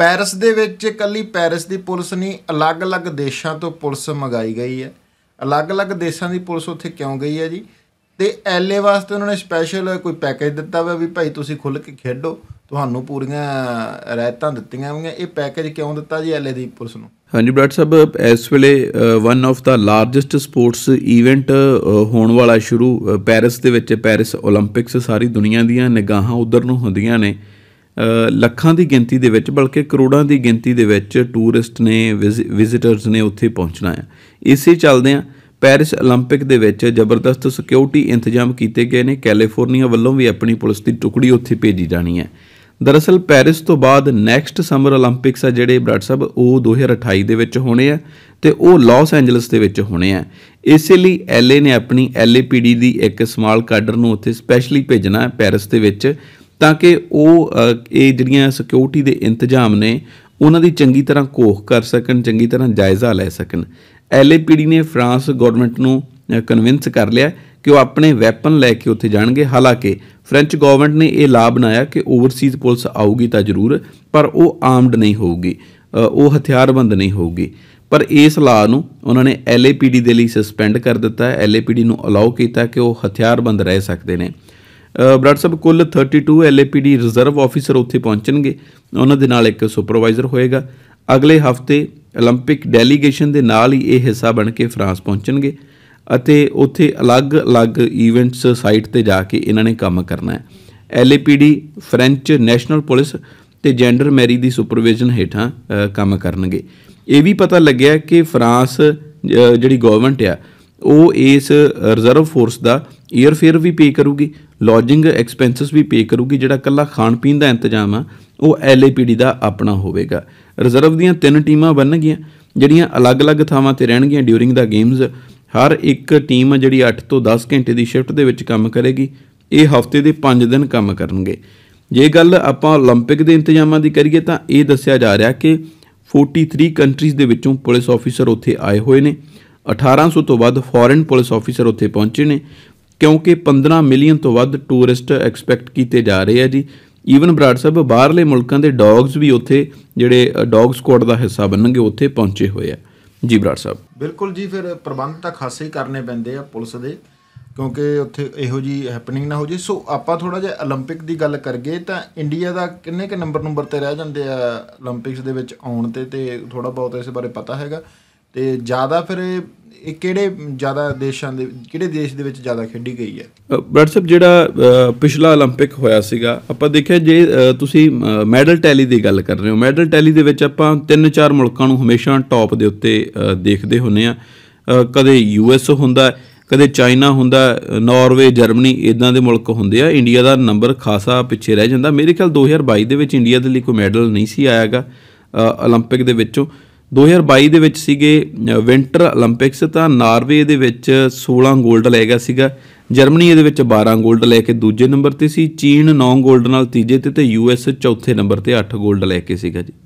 Paris ਦੇ ਵਿੱਚ ਇਕੱਲੀ ਪੈਰਿਸ ਦੀ ਪੁਲਿਸ ਨਹੀਂ ਅਲੱਗ-ਅਲੱਗ ਦੇਸ਼ਾਂ ਤੋਂ ਪੁਲਿਸ ਮੰਗਾਈ ਗਈ ਹੈ ਅਲੱਗ-ਅਲੱਗ ਦੇਸ਼ਾਂ ਦੀ ਪੁਲਿਸ ਉੱਥੇ ਕਿਉਂ ਗਈ ਹੈ ਜੀ ਤੇ ਐਲਏ ਵਾਸਤੇ ਉਹਨਾਂ ਨੇ ਸਪੈਸ਼ਲ ਕੋਈ ਪੈਕੇਜ ਦਿੱਤਾ ਵਾ ਵੀ ਭਾਈ ਤੁਸੀਂ ਖੁੱਲ ਕੇ ਖੇਡੋ ਤੁਹਾਨੂੰ ਪੂਰੀਆਂ ਰਾਇਤਾਂ ਦਿੱਤੀਆਂ ਹੋਈਆਂ ਇਹ ਪੈਕੇਜ ਕਿਉਂ ਦਿੱਤਾ ਜੀ ਐਲਏ ਦੀ ਪੁਲਿਸ ਨੂੰ ਹਾਂਜੀ ਬ੍ਰਾਦਰ ਸਾਹਿਬ ਇਸ ਵੇਲੇ one of the largest sports event ਹੋਣ ਵਾਲਾ ਸ਼ੁਰੂ ਪੈਰਿਸ ਦੇ ਵਿੱਚ ਪੈਰਿਸ 올림픽ਸ ਸਾਰੀ ਦੁਨੀਆ ਦੀਆਂ ਨਿਗਾਹਾਂ ਉਧਰ ਨੂੰ ਹੁੰਦੀਆਂ ਨੇ ਲੱਖਾਂ ਦੀ ਗਿਣਤੀ ਦੇ ਵਿੱਚ ਬਲਕਿ ਕਰੋੜਾਂ ਦੀ ਗਿਣਤੀ ਦੇ ਵਿੱਚ ਟੂਰਿਸਟ ਨੇ ਵਿਜ਼ਿਟਰਸ ਨੇ ਉੱਥੇ ਪਹੁੰਚਣਾ ਹੈ ਇਸੇ ਚੱਲਦੇ ਆ ਪੈਰਿਸ 올림픽 ਦੇ ਵਿੱਚ ਜ਼ਬਰਦਸਤ ਸਿਕਿਉਰਿਟੀ ਇੰਤਜ਼ਾਮ ਕੀਤੇ ਗਏ ਨੇ ਕੈਲੀਫੋਰਨੀਆ ਵੱਲੋਂ ਵੀ ਆਪਣੀ ਪੁਲਿਸ ਦੀ ਟੁਕੜੀ ਉੱਥੇ ਭੇਜੀ ਜਾਣੀ ਹੈ ਦਰਅਸਲ ਪੈਰਿਸ ਤੋਂ ਬਾਅਦ ਨੈਕਸਟ ਸਮਰ 올림픽ਸ ਆ ਜਿਹੜੇ ਬ੍ਰਾਟ ਸਾਹਿਬ ਉਹ 2028 ਦੇ ਵਿੱਚ ਹੋਣੇ ਆ ਤੇ ਉਹ ਲਾਸ ਐਂਜਲਸ ਦੇ ਵਿੱਚ ਹੋਣੇ ਆ ਇਸੇ ਲਈ ਐਲਏ ਨੇ ਆਪਣੀ ਐਲਏਪੀਡੀ ਦੀ ਇੱਕ ਸਮਾਲ ਕਾਡਰ ਨੂੰ ਉੱਥੇ ਸਪੈਸ਼ਲੀ ਭੇਜਣਾ ਹੈ ਪੈਰਿਸ ਦੇ ਵਿੱਚ ਤਾਂ ਕਿ ਉਹ ਇਹ ਜਿਹੜੀਆਂ ਸਿਕਿਉਰਿਟੀ ਦੇ ਇੰਤਜ਼ਾਮ ਨੇ ਉਹਨਾਂ ਦੀ ਚੰਗੀ ਤਰ੍ਹਾਂ ਕੋਖ ਕਰ ਸਕਣ ਚੰਗੀ ਤਰ੍ਹਾਂ ਜਾਇਜ਼ਾ ਲੈ ਸਕਣ ਐਲਏਪੀਡੀ ਨੇ ਫਰਾਂਸ ਗਵਰਨਮੈਂਟ ਨੂੰ ਕਨਵਿੰਸ ਕਰ ਲਿਆ ਕਿ ਉਹ ਆਪਣੇ ਵੈਪਨ ਲੈ ਕੇ ਉੱਥੇ ਜਾਣਗੇ ਹਾਲਾਂਕਿ ਫ੍ਰੈਂਚ ਗਵਰਨਮੈਂਟ ਨੇ ਇਹ ਲਾ ਬਣਾਇਆ ਕਿ ਓਵਰਸੀਜ਼ ਪੁਲਿਸ ਆਊਗੀ ਤਾਂ ਜ਼ਰੂਰ ਪਰ ਉਹ ਆਰਮਡ ਨਹੀਂ ਹੋਊਗੀ ਉਹ ਹਥਿਆਰਬੰਦ ਨਹੀਂ ਹੋਊਗੀ ਪਰ ਇਸ ਲਾ ਨੂੰ ਉਹਨਾਂ ਨੇ ਐਲਏਪੀਡੀ ਦੇ ਲਈ ਸਸਪੈਂਡ ਕਰ ਦਿੱਤਾ ਐਲਏਪੀਡੀ ਨੂੰ ਅਲਾਉ ਕੀਤਾ ਕਿ ਉਹ ਹਥਿਆਰਬੰਦ ਰਹਿ ਸਕਦੇ ਨੇ ਬਰਾੜ ਸਾਹਿਬ ਕੁੱਲ 32 ਐਲਏਪੀਡੀ ਰਿਜ਼ਰਵ ਆਫੀਸਰ ਉੱਥੇ ਪਹੁੰਚਣਗੇ ਉਹਨਾਂ ਦੇ ਨਾਲ ਇੱਕ ਸੁਪਰਵਾਈਜ਼ਰ ਹੋਏਗਾ ਅਗਲੇ ਹਫਤੇ 올림픽 ਡੈਲੀਗੇਸ਼ਨ ਦੇ ਨਾਲ ਹੀ ਇਹ ਹਿੱਸਾ ਬਣ ਕੇ ਫਰਾਂਸ ਪਹੁੰਚਣਗੇ ਅਤੇ ਉੱਥੇ ਅਲੱਗ-ਅਲੱਗ ਇਵੈਂਟਸ ਸਾਈਟ ਤੇ ਜਾ ਕੇ ਇਹਨਾਂ ਨੇ ਕੰਮ ਕਰਨਾ ਹੈ ਐਲਏਪੀਡੀ ਫ੍ਰੈਂਚ ਨੈਸ਼ਨਲ ਪੁਲਿਸ ਤੇ ਜੈਂਡਰ ਮੈਰੀ ਦੀ ਸੁਪਰਵਿਜ਼ਨ ਹੇਠਾਂ ਕੰਮ ਕਰਨਗੇ ਇਹ ਵੀ ਪਤਾ ਲੱਗਿਆ ਕਿ ਫਰਾਂਸ ਜਿਹੜੀ ਗਵਰਨਮੈਂਟ ਆ ਉਹ ਇਸ ਰਿਜ਼ਰਵ ਫੋਰਸ ਦਾ ਏਅਰ ਫੇਅਰ ਵੀ ਪੇ ਕਰੂਗੀ ਲੋਜਿੰਗ ਐਕਸਪੈਂਸਸ ਵੀ ਪੇ ਕਰੂਗੀ ਜਿਹੜਾ ਕੱਲਾ ਖਾਣ ਪੀਣ ਦਾ ਇੰਤਜ਼ਾਮ ਆ ਉਹ ਐਲਏਪੀਡੀ ਦਾ ਆਪਣਾ ਹੋਵੇਗਾ ਰਿਜ਼ਰਵ ਦੀਆਂ ਤਿੰਨ ਟੀਮਾਂ ਬਣਨਗੀਆਂ ਜਿਹੜੀਆਂ ਅਲੱਗ-ਅਲੱਗ ਥਾਵਾਂ ਤੇ ਰਹਿਣਗੀਆਂ ਡਿਊਰਿੰਗ ਦਾ ਗੇਮਸ ਹਰ ਇੱਕ ਟੀਮ ਜਿਹੜੀ 8 ਤੋਂ 10 ਘੰਟੇ ਦੀ ਸ਼ਿਫਟ ਦੇ ਵਿੱਚ ਕੰਮ ਕਰੇਗੀ ਇਹ ਹਫਤੇ ਦੇ 5 ਦਿਨ ਕੰਮ ਕਰਨਗੇ ਜੇ ਗੱਲ ਆਪਾਂ 올림픽 ਦੇ ਇੰਤਜ਼ਾਮਾਂ ਦੀ ਕਰੀਏ ਤਾਂ ਇਹ ਦੱਸਿਆ ਜਾ ਰਿਹਾ ਕਿ 43 ਕੰਟਰੀਜ਼ ਦੇ ਵਿੱਚੋਂ ਪੁਲਿਸ ਆਫੀਸਰ ਉੱਥੇ ਆਏ ਹੋਏ ਨੇ 1800 ਤੋਂ ਵੱਧ ਫੋਰਨ ਪੁਲਿਸ ਆਫੀਸਰ ਉੱਥੇ ਪਹੁੰਚੇ ਨੇ ਕਿਉਂਕਿ 15 ਮਿਲੀਅਨ ਤੋਂ ਵੱਧ ਟੂਰਿਸਟ ਐਕਸਪੈਕਟ ਕੀਤੇ ਜਾ ਰਹੇ ਆ ਜੀ ਈਵਨ ਬਰਾੜ ਸਾਹਿਬ ਬਾਹਰਲੇ ਮੁਲਕਾਂ ਦੇ ਡੌਗਸ ਵੀ ਉੱਥੇ ਜਿਹੜੇ ਡੌਗ ਸਕੁਆਡ ਦਾ ਹਿੱਸਾ ਬਣਨਗੇ ਉੱਥੇ ਪਹੁੰਚੇ ਹੋਏ ਆ ਜੀ ਬਰਾੜ ਸਾਹਿਬ ਬਿਲਕੁਲ ਜੀ ਫਿਰ ਪ੍ਰਬੰਧ ਤਾਂ ਖਾਸੇ ਹੀ ਕਰਨੇ ਪੈਂਦੇ ਆ ਪੁਲਿਸ ਦੇ ਕਿਉਂਕਿ ਉੱਥੇ ਇਹੋ ਜੀ ਹੈਪਨਿੰਗ ਨਾ ਹੋ ਜੇ ਸੋ ਆਪਾਂ ਥੋੜਾ ਜਿਹਾ 올림픽 ਦੀ ਗੱਲ ਕਰਗੇ ਤਾਂ ਇੰਡੀਆ ਦਾ ਕਿੰਨੇ ਕ ਨੰਬਰ ਨੰਬਰ ਤੇ ਰਹਿ ਜਾਂਦੇ ਆ 올림픽ਸ ਦੇ ਵਿੱਚ ਆਉਣ ਤੇ ਤੇ ਥੋੜਾ ਬਹੁਤ ਇਸ ਬਾਰੇ ਪਤਾ ਹੈਗਾ ਤੇ ਜ਼ਿਆਦਾ ਫਿਰ ਇਹ ਕਿਹੜੇ ਜ਼ਿਆਦਾ ਦੇਸ਼ਾਂ ਦੇ ਕਿਹੜੇ ਦੇਸ਼ ਦੇ ਵਿੱਚ ਜ਼ਿਆਦਾ ਖੇਡੀ ਗਈ ਹੈ ਵਟਸਐਪ ਜਿਹੜਾ ਪਿਛਲਾ 올림픽 ਹੋਇਆ ਸੀਗਾ ਆਪਾਂ ਦੇਖਿਆ ਜੇ ਤੁਸੀਂ ਮੈਡਲ ਟੈਲੀ ਦੀ ਗੱਲ ਕਰ ਰਹੇ ਹੋ ਮੈਡਲ ਟੈਲੀ ਦੇ ਵਿੱਚ ਆਪਾਂ ਤਿੰਨ ਚਾਰ ਮੁਲਕਾਂ ਨੂੰ ਹਮੇਸ਼ਾ ਟੌਪ ਦੇ ਉੱਤੇ ਦੇਖਦੇ ਹੁੰਨੇ ਆ ਕਦੇ ਯੂਐਸ ਹੁੰਦਾ ਕਦੇ ਚਾਈਨਾ ਹੁੰਦਾ ਨਾਰਵੇ ਜਰਮਨੀ ਇਦਾਂ ਦੇ ਮੁਲਕ ਹੁੰਦੇ ਆ ਇੰਡੀਆ ਦਾ ਨੰਬਰ ਖਾਸਾ ਪਿੱਛੇ ਰਹਿ ਜਾਂਦਾ ਮੇਰੇ ਖਿਆਲ 2022 ਦੇ ਵਿੱਚ ਇੰਡੀਆ ਦੇ ਲਈ ਕੋਈ ਮੈਡਲ ਨਹੀਂ ਸੀ ਆਇਆਗਾ 올림픽 ਦੇ ਵਿੱਚੋਂ 2022 ਦੇ ਵਿੱਚ ਸੀਗੇ ਵਿੰਟਰ 올림픽ਸ ਤਾਂ ਨਾਰਵੇ ਦੇ ਵਿੱਚ 16 골ਡ ਲੈ ਗਿਆ ਸੀਗਾ ਜਰਮਨੀ ਇਹਦੇ ਵਿੱਚ 12 골ਡ ਲੈ ਕੇ ਦੂਜੇ ਨੰਬਰ ਤੇ ਸੀ ਚੀਨ 9 골ਡ ਨਾਲ ਤੀਜੇ ਤੇ ਤੇ ਯੂਐਸ ਚੌਥੇ ਨੰਬਰ ਤੇ 8 골ਡ ਲੈ ਕੇ ਸੀਗਾ ਜੀ